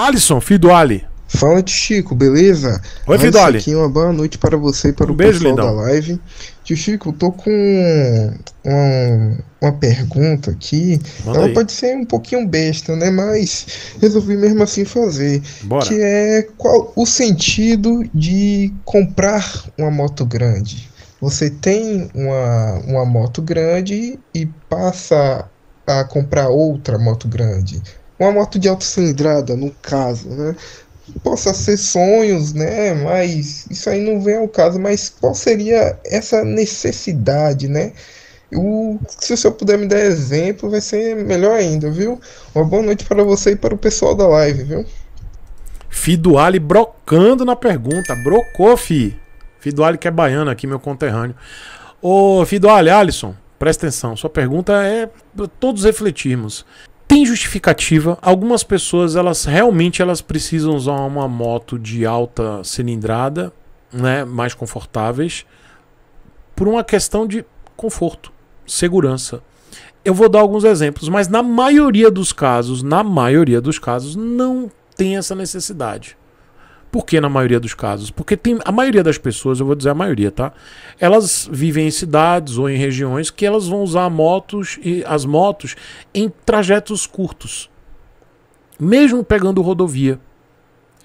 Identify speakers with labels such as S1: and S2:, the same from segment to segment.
S1: Alisson, filho do Ali. Fala de Chico, beleza? Oi, Antes Ali. Aqui, uma boa noite para você e para um o beijo, pessoal lindão. da live. Tio Chico, eu tô com uma, uma pergunta aqui. Manda Ela aí. pode ser um pouquinho besta, né? Mas resolvi mesmo assim fazer. Bora. Que é qual o sentido de comprar uma moto grande? Você tem uma, uma moto grande e passa a comprar outra moto grande uma moto de alta cilindrada, no caso, né? Possa ser sonhos, né? Mas isso aí não vem ao caso. Mas qual seria essa necessidade, né? O, se o senhor puder me dar exemplo, vai ser melhor ainda, viu? Uma boa noite para você e para o pessoal da live, viu? Fiduali brocando na pergunta. Brocou, fi. Fiduali que é baiano aqui, meu conterrâneo. Ô, Fiduali, Alisson, presta atenção. Sua pergunta é para todos refletirmos tem justificativa. Algumas pessoas, elas realmente elas precisam usar uma moto de alta cilindrada, né, mais confortáveis, por uma questão de conforto, segurança. Eu vou dar alguns exemplos, mas na maioria dos casos, na maioria dos casos, não tem essa necessidade. Por que na maioria dos casos? Porque tem a maioria das pessoas, eu vou dizer a maioria, tá? Elas vivem em cidades ou em regiões que elas vão usar motos e as motos em trajetos curtos. Mesmo pegando rodovia.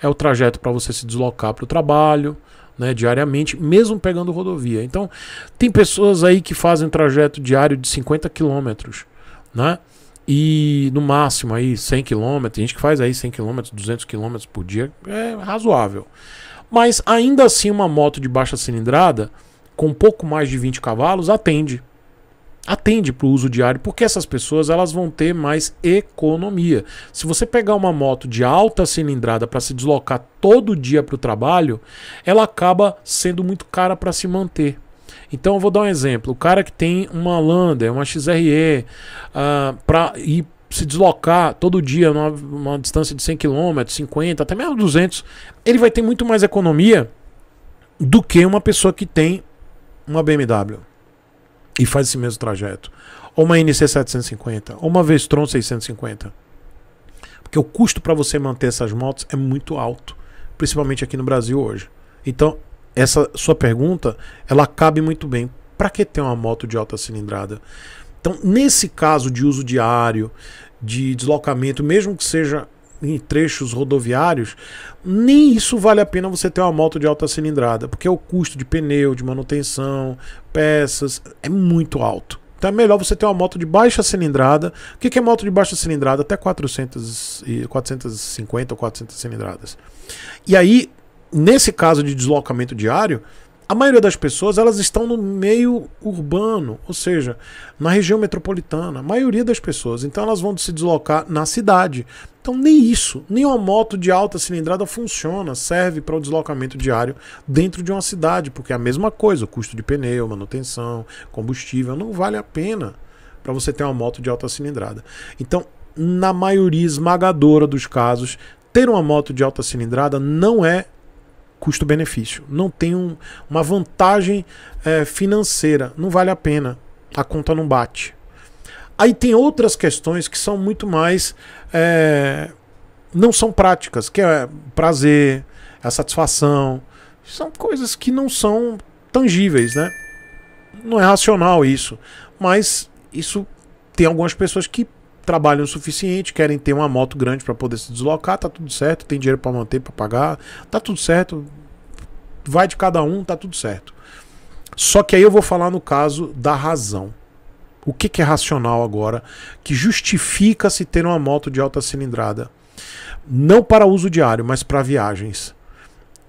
S1: É o trajeto para você se deslocar para o trabalho, né, diariamente, mesmo pegando rodovia. Então, tem pessoas aí que fazem trajeto diário de 50 quilômetros, né? E no máximo aí 100 km, a gente que faz aí 100 km, 200 km por dia, é razoável. Mas ainda assim uma moto de baixa cilindrada com pouco mais de 20 cavalos atende. Atende para o uso diário, porque essas pessoas elas vão ter mais economia. Se você pegar uma moto de alta cilindrada para se deslocar todo dia para o trabalho, ela acaba sendo muito cara para se manter. Então eu vou dar um exemplo. O cara que tem uma Lander, uma XRE, uh, ah, para ir se deslocar todo dia numa, uma distância de 100 km, 50, até mesmo 200, ele vai ter muito mais economia do que uma pessoa que tem uma BMW e faz esse mesmo trajeto. Ou uma NC750, ou uma Vestron 650. Porque o custo para você manter essas motos é muito alto, principalmente aqui no Brasil hoje. Então, essa sua pergunta, ela cabe muito bem. Para que ter uma moto de alta cilindrada? Então, nesse caso de uso diário, de deslocamento, mesmo que seja em trechos rodoviários, nem isso vale a pena você ter uma moto de alta cilindrada, porque o custo de pneu, de manutenção, peças, é muito alto. Então é melhor você ter uma moto de baixa cilindrada. O que é moto de baixa cilindrada? Até 400 e 450 ou 400 cilindradas. E aí nesse caso de deslocamento diário, a maioria das pessoas elas estão no meio urbano, ou seja, na região metropolitana, a maioria das pessoas. Então elas vão se deslocar na cidade. Então nem isso, nem uma moto de alta cilindrada funciona, serve para o deslocamento diário dentro de uma cidade, porque é a mesma coisa, o custo de pneu, manutenção, combustível, não vale a pena para você ter uma moto de alta cilindrada. Então, na maioria esmagadora dos casos, ter uma moto de alta cilindrada não é custo-benefício. Não tem um, uma vantagem é, financeira. Não vale a pena. A conta não bate. Aí tem outras questões que são muito mais. É, não são práticas, que é prazer, a é satisfação. São coisas que não são tangíveis, né? Não é racional isso. Mas isso tem algumas pessoas que trabalham o suficiente, querem ter uma moto grande para poder se deslocar, tá tudo certo, tem dinheiro para manter, para pagar, tá tudo certo. Vai de cada um, tá tudo certo. Só que aí eu vou falar no caso da razão. O que, que é racional agora que justifica se ter uma moto de alta cilindrada? Não para uso diário, mas para viagens.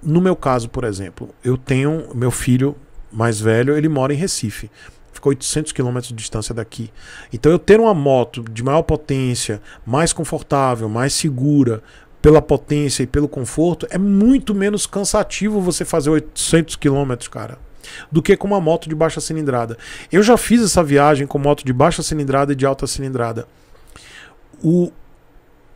S1: No meu caso, por exemplo, eu tenho meu filho mais velho, ele mora em Recife. Ficou 800 km de distância daqui. Então eu ter uma moto de maior potência, mais confortável, mais segura, pela potência e pelo conforto, é muito menos cansativo você fazer 800 km, cara, do que com uma moto de baixa cilindrada. Eu já fiz essa viagem com moto de baixa cilindrada e de alta cilindrada. O,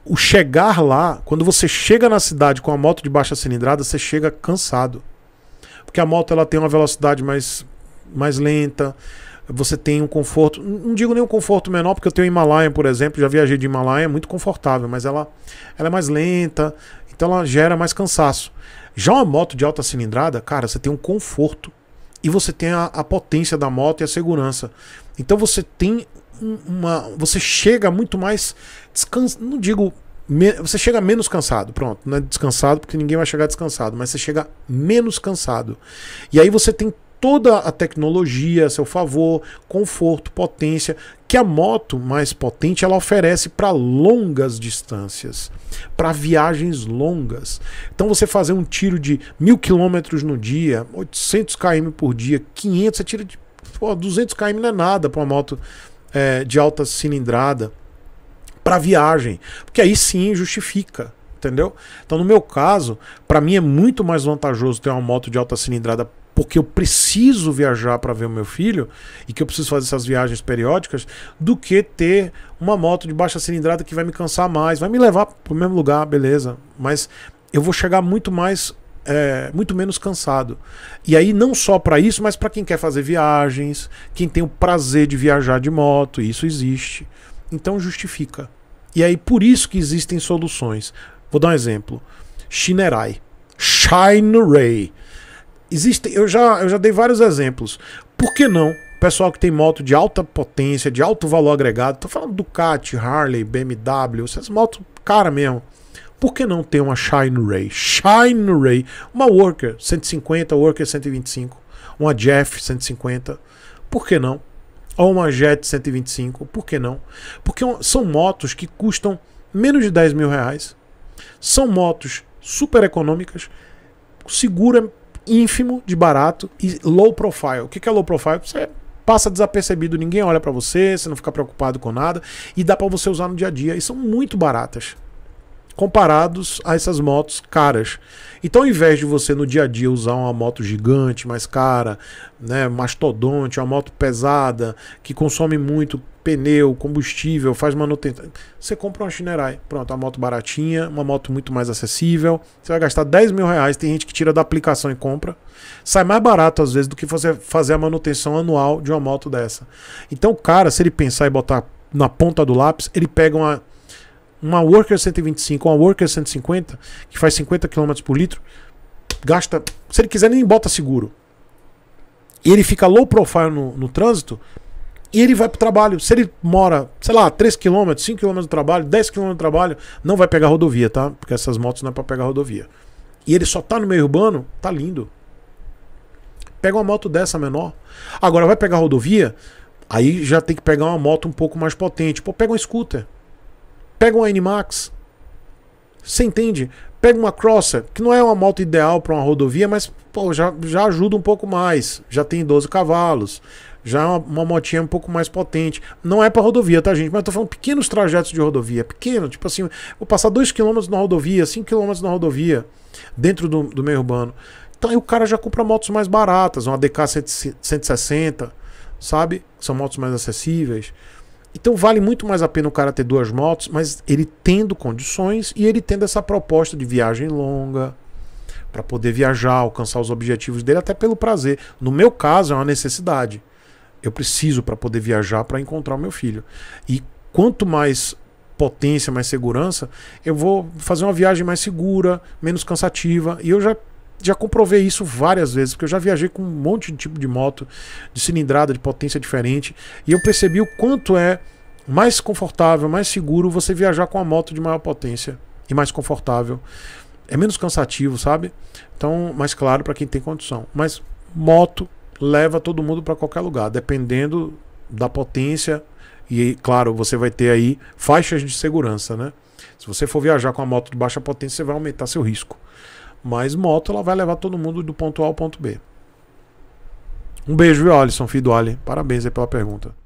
S1: o chegar lá, quando você chega na cidade com a moto de baixa cilindrada, você chega cansado. Porque a moto ela tem uma velocidade mais, mais lenta, você tem um conforto, não digo nenhum conforto menor, porque eu tenho Himalaia, por exemplo, já viajei de Himalaia, é muito confortável, mas ela, ela é mais lenta, então ela gera mais cansaço. Já uma moto de alta cilindrada, cara, você tem um conforto e você tem a, a potência da moto e a segurança. Então você tem uma, você chega muito mais descansado, não digo você chega menos cansado, pronto, não é descansado porque ninguém vai chegar descansado, mas você chega menos cansado. E aí você tem toda a tecnologia a seu favor, conforto, potência, que a moto mais potente ela oferece para longas distâncias, para viagens longas. Então você fazer um tiro de mil quilômetros no dia, 800 km por dia, 500, você tira de pô, 200 km não é nada para uma moto é, de alta cilindrada para viagem, porque aí sim justifica entendeu? Então, no meu caso, para mim é muito mais vantajoso ter uma moto de alta cilindrada porque eu preciso viajar para ver o meu filho e que eu preciso fazer essas viagens periódicas, do que ter uma moto de baixa cilindrada que vai me cansar mais, vai me levar para o mesmo lugar, beleza, mas eu vou chegar muito mais é, muito menos cansado. E aí, não só para isso, mas para quem quer fazer viagens, quem tem o prazer de viajar de moto, isso existe. Então, justifica. E aí, por isso que existem soluções. Vou dar um exemplo: Shinerai. Shine Ray. Existe, eu já, eu já dei vários exemplos. Por que não? Pessoal que tem moto de alta potência, de alto valor agregado, tô falando Ducati, Harley, BMW, essas motos cara mesmo. Por que não ter uma Shine Ray? Shine Ray, uma Worker 150, Worker 125, uma Jeff 150. Por que não? Ou uma Jet 125, por que não? Porque são motos que custam menos de 10 mil reais, são motos super econômicas, o seguro é ínfimo de barato e low profile. O que é low profile? Você passa desapercebido, ninguém olha para você, você não fica preocupado com nada e dá para você usar no dia a dia e são muito baratas comparados a essas motos caras. Então, ao invés de você no dia a dia usar uma moto gigante, mais cara, né, mastodonte, uma moto pesada que consome muito pneu, combustível, faz manutenção. Você compra uma Shinerai. Pronto, uma moto baratinha, uma moto muito mais acessível. Você vai gastar 10 mil reais. Tem gente que tira da aplicação e compra. Sai mais barato, às vezes, do que você fazer a manutenção anual de uma moto dessa. Então, o cara, se ele pensar e botar na ponta do lápis, ele pega uma, uma Worker 125, uma Worker 150, que faz 50 km por litro. Gasta. Se ele quiser, nem bota seguro. E ele fica low profile no, no trânsito e ele vai pro trabalho. Se ele mora, sei lá, 3 km, 5 km do trabalho, 10 km do trabalho, não vai pegar rodovia, tá? Porque essas motos não é para pegar rodovia. E ele só tá no meio urbano, tá lindo. Pega uma moto dessa menor. Agora vai pegar rodovia, aí já tem que pegar uma moto um pouco mais potente. Pô, pega um scooter. Pega uma max Você entende? Pega uma Crosser, que não é uma moto ideal para uma rodovia, mas pô, já, já ajuda um pouco mais. Já tem 12 cavalos já é uma, uma motinha um pouco mais potente. Não é para rodovia, tá, gente? Mas eu tô falando pequenos trajetos de rodovia, pequeno, tipo assim, vou passar 2 km na rodovia, 5 km na rodovia, dentro do, do meio urbano. Tá, então aí o cara já compra motos mais baratas, uma DK 160, sabe? São motos mais acessíveis. Então vale muito mais a pena o cara ter duas motos, mas ele tendo condições e ele tendo essa proposta de viagem longa, para poder viajar, alcançar os objetivos dele, até pelo prazer. No meu caso, é uma necessidade eu preciso para poder viajar para encontrar o meu filho. E quanto mais potência, mais segurança, eu vou fazer uma viagem mais segura, menos cansativa. E eu já já comprovei isso várias vezes, porque eu já viajei com um monte de tipo de moto, de cilindrada, de potência diferente, e eu percebi o quanto é mais confortável, mais seguro você viajar com uma moto de maior potência e mais confortável. É menos cansativo, sabe? Então, mais claro para quem tem condição. Mas moto leva todo mundo para qualquer lugar, dependendo da potência. E, claro, você vai ter aí faixas de segurança, né? Se você for viajar com uma moto de baixa potência, você vai aumentar seu risco. Mas moto, ela vai levar todo mundo do ponto A ao ponto B. Um beijo, viu, Alisson, filho do Ali. Parabéns aí pela pergunta.